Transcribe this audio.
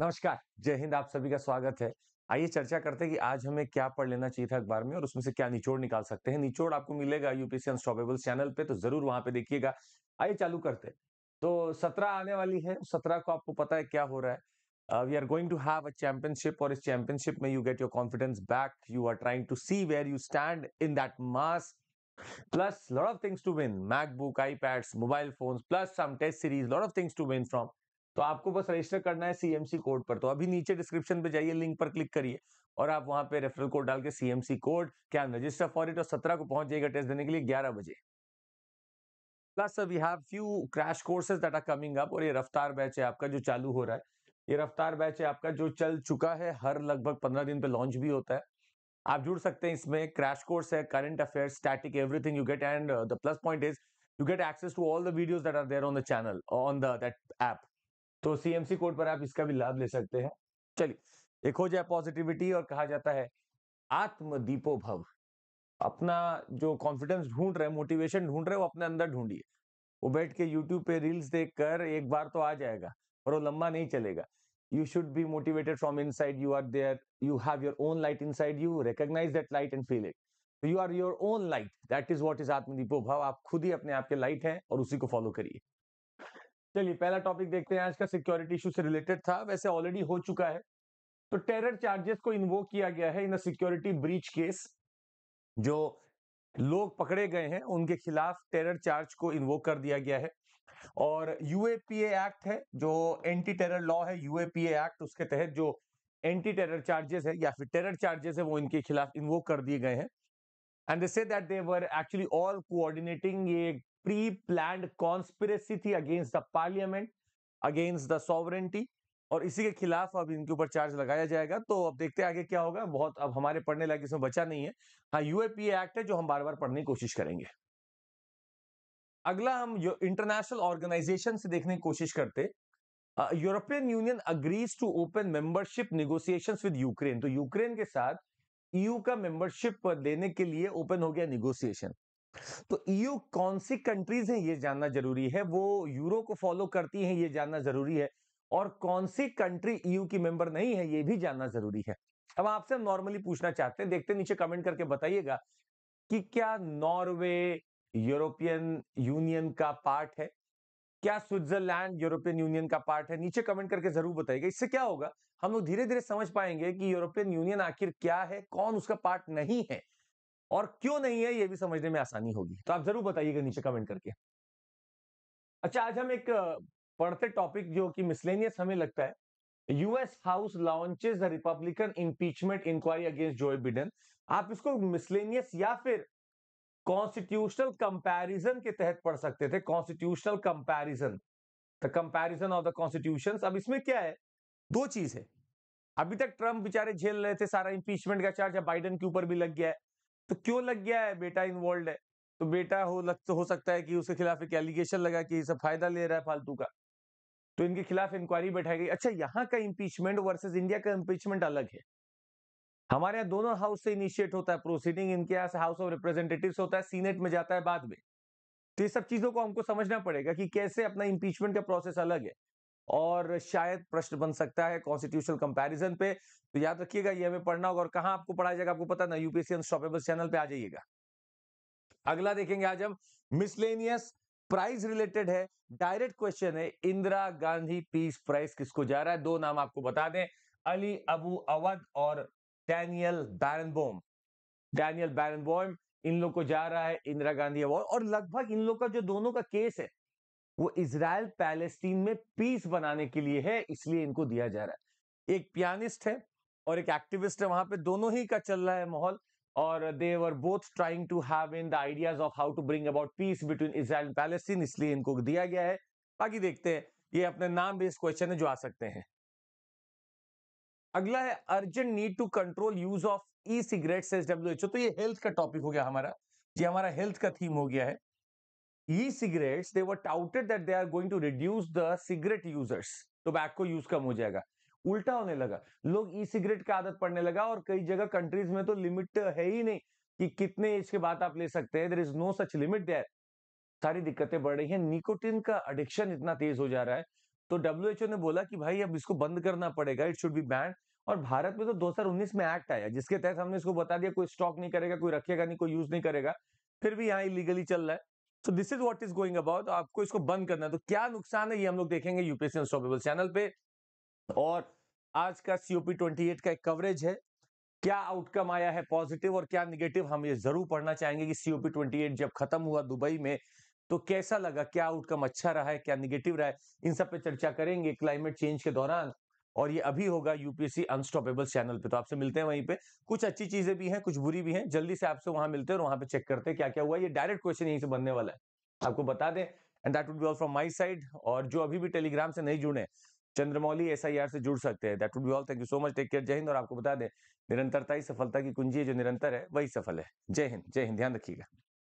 नमस्कार जय हिंद आप सभी का स्वागत है आइए चर्चा करते हैं कि आज हमें क्या पढ़ लेना चाहिए था अखबार में और उसमें से क्या निचोड़ निकाल सकते हैं निचोड़ आपको मिलेगा यूपीसी अनस्टॉपेबल चैनल पे तो जरूर वहां पे देखिएगा आइए चालू करते तो सत्रह आने वाली है सत्रह को आपको पता है क्या हो रहा है we are going to have a championship और इस चैंपियनशिप में you get your confidence back you are trying to see where you stand in that mass plus lot of things to win macbook ipads mobile phones plus some test series lot of things to win from तो आपको बस register करना है CMC code पर तो अभी नीचे description पे जाइए लिंक पर क्लिक करिए और आप वहां पे रेफरल कोड डाल के सीएमसी कोड क्या रजिस्टर फॉर इट और सत्रह को पहुंच जाएगा टेस्ट देने के लिए ग्यारह बजे plus we have few crash courses that are coming up और ये रफ्तार बैच है आपका जो चालू हो रहा है ये रफ्तार बैच है आपका जो चल चुका है हर लगभग पंद्रह दिन पे लॉन्च भी होता है आप जुड़ सकते हैं इसमें क्रैश कोर्स है current affair static everything you get and the plus point is you get access to all the videos that are there on the channel on the that app तो सीएमसी कोड पर आप इसका भी लाभ ले सकते हैं चलिए एक हो जाए पॉजिटिविटी और कहा जाता है आत्मदीपो भव अपना जो कॉन्फिडेंस ढूंढ रहे मोटिवेशन ढूंढ रहे हो अपने अंदर ढूंढिए वो बैठ के यूट्यूब पे रील्स देख कर एक बार तो आ जाएगा पर वो लंबा नहीं चलेगा you should be motivated from inside you are there you have your own light inside you recognize that light and feel it so you are your own light that is what is atmadipo bhav aap khud hi apne aap ke light hain aur usi ko follow kariye चलिए पहला topic देखते हैं आज का security issue से related था वैसे already हो चुका है तो टेरर चार्जेस को इन्वो किया गया है इन सिक्योरिटी ब्रीच केस जो लोग पकड़े गए हैं उनके खिलाफ टेरर चार्ज को इन्वो कर दिया गया है और यूएपीए एक्ट है जो एंटी टेरर लॉ है यूएपीए एक्ट उसके तहत जो एंटी टेरर चार्जेस है या फिर टेरर चार्जेस है वो इनके खिलाफ इन्वो कर दिए गए हैं and they say that they were actually all coordinating ये प्री प्लान कॉन्स्पिरसी थी against the parliament against the sovereignty और इसी के खिलाफ अब इनके ऊपर चार्ज लगाया जाएगा तो अब देखते हैं आगे क्या होगा बहुत अब हमारे पढ़ने लायक इसमें बचा नहीं है हाँ यूएपीए एक्ट है जो हम बार बार पढ़ने की कोशिश करेंगे अगला हम जो इंटरनेशनल ऑर्गेनाइजेशन से देखने की कोशिश करते European Union agrees to open membership negotiation with Ukraine तो यूक्रेन के साथ ईयू e का मेंबरशिप लेने के लिए ओपन हो गया निगोसिएशन तो ईयू e कौन सी कंट्रीज हैं ये जानना जरूरी है वो यूरो को फॉलो करती हैं ये जानना जरूरी है और कौन सी कंट्री ईयू e की मेंबर नहीं है ये भी जानना जरूरी है अब आपसे नॉर्मली पूछना चाहते हैं देखते नीचे कमेंट करके बताइएगा कि क्या नॉर्वे यूरोपियन यूनियन का पार्ट है क्या स्विट्जरलैंड यूरोपियन यूनियन का पार्ट है नीचे कमेंट करके जरूर बताइएगा इससे क्या होगा हम लोग धीरे धीरे समझ पाएंगे कि यूरोपियन यूनियन आखिर क्या है कौन उसका पार्ट नहीं है और क्यों नहीं है ये भी समझने में आसानी होगी तो आप जरूर बताइएगा नीचे कमेंट करके अच्छा आज हम एक पढ़ते टॉपिक जो कि मिसलेनियस हमें लगता है US house launches the Republican impeachment inquiry against Joe Biden आप इसको मिसलेनियस या फिर कॉन्स्टिट्यूशनल कंपैरिजन के तहत पढ़ सकते थे constitutional comparison the comparison of the constitution अब इसमें क्या है दो चीज है अभी तक ट्रम्प बेचारे झेल रहे थे सारा इंपीचमेंट का चार्ज बाइडन के ऊपर भी लग गया है तो क्यों लग गया है बेटा इन्वॉल्व है तो बेटा हो लग तो हो सकता है कि उसके खिलाफ एक एलिगेशन लगा कि सब फायदा ले रहा है फालतू का तो इनके खिलाफ इंक्वायरी बैठाई गई अच्छा यहाँ का इम्पीचमेंट वर्सेज इंडिया का इम्पीचमेंट अलग है हमारे यहाँ दोनों हाउस से इनिशिएट होता है प्रोसीडिंग इनके यहाँ से हाउस ऑफ रिप्रेजेंटेटिव होता है सीनेट में जाता है बाद में तो ये सब चीजों को हमको समझना पड़ेगा कि कैसे अपना इम्पीचमेंट का प्रोसेस अलग है और शायद प्रश्न बन सकता है कॉन्स्टिट्यूशनल कंपैरिजन पे तो याद रखिएगा ये हमें पढ़ना होगा और कहा आपको पढ़ाया जाएगा आपको पता ना यूपीएससी अनस्टॉपेबल चैनल पे आ जाइएगा अगला देखेंगे आज हम मिसलेनियस प्राइस रिलेटेड है डायरेक्ट क्वेश्चन है इंदिरा गांधी पीस प्राइस किसको जा रहा है दो नाम आपको बता दें अली अबू अवध और डैनियल बैरनबोम डैनियल बैरनबोम इन लोग को जा रहा है इंदिरा गांधी अवार्ड और लगभग इन लोग का जो दोनों का केस है वो इसराइल पैलेस्टीन में पीस बनाने के लिए है इसलिए इनको दिया जा रहा है एक पियानिस्ट है और एक एक्टिविस्ट है वहां पे दोनों ही का चल रहा है माहौल और they were both trying to have in the ideas of how to bring about peace between Israel and Palestine इसलिए इनको दिया गया है बाकी देखते हैं ये अपने नाम बेस्ड क्वेश्चन है जो आ सकते हैं अगला है urgent need to control use of e cigarettes S W H O तो ये हेल्थ का टॉपिक हो गया हमारा ये हमारा हेल्थ का थीम हो गया है e-cigarettes they were touted that they are going to reduce the cigarette users tobacco use kam ho jayega ulta hone laga log e-cigarette का aadat padne laga aur kai jagah countries mein to limit hai hi nahi ki kitne age ke baad aap le sakte हैं there is no such limit there सारी दिक्कतें बढ़ रही हैं nicotine का addiction इतना तेज हो जा रहा है तो डब्ल्यूएचओ ने बोला कि भाई अब इसको बंद करना पड़ेगा इट शुड बी बैंड और भारत में तो 2019 में एक्ट आया जिसके तहत हमने इसको बता दिया कोई स्टॉक नहीं करेगा कोई रखेगा नहीं कोई यूज नहीं करेगा फिर भी यहाँ इलीगली चल रहा है so this is what is going about आपको इसको बंद करना है तो क्या नुकसान है ये हम लोग देखेंगे यूपीएससी अनस्टॉपेबल चैनल पे और आज का सीओपी ट्वेंटी एट का एक कवरेज है क्या आउटकम आया है पॉजिटिव और क्या निगेटिव हम ये जरूर पढ़ना चाहेंगे कि सीओपी ट्वेंटी एट जब खत्म हुआ दुबई में तो कैसा लगा क्या आउटकम अच्छा रहा है क्या निगेटिव रहा है इन सब पे चर्चा करेंगे क्लाइमेट चेंज के दौरान और ये अभी होगा यूपीएससी अनस्टॉपेबल चैनल पे तो आपसे मिलते हैं वहीं पे कुछ अच्छी चीजें भी हैं कुछ बुरी भी हैं जल्दी से आपसे वहां मिलते हैं और वहां पे चेक करते हैं क्या क्या हुआ ये डायरेक्ट क्वेश्चन यहीं से बनने वाला है आपको बता दें and that would be all from my side और जो अभी भी टेलीग्राम से नहीं जुड़े चंद्रमौली एस से जुड़ सकते हैं that would be all thank you so much take care जय हिंद और आपको बता दें निरंतरता ही सफलता की कुंजी है जो निरंतर है वही सफल है जय हिंद जय हिंद ध्यान रखिएगा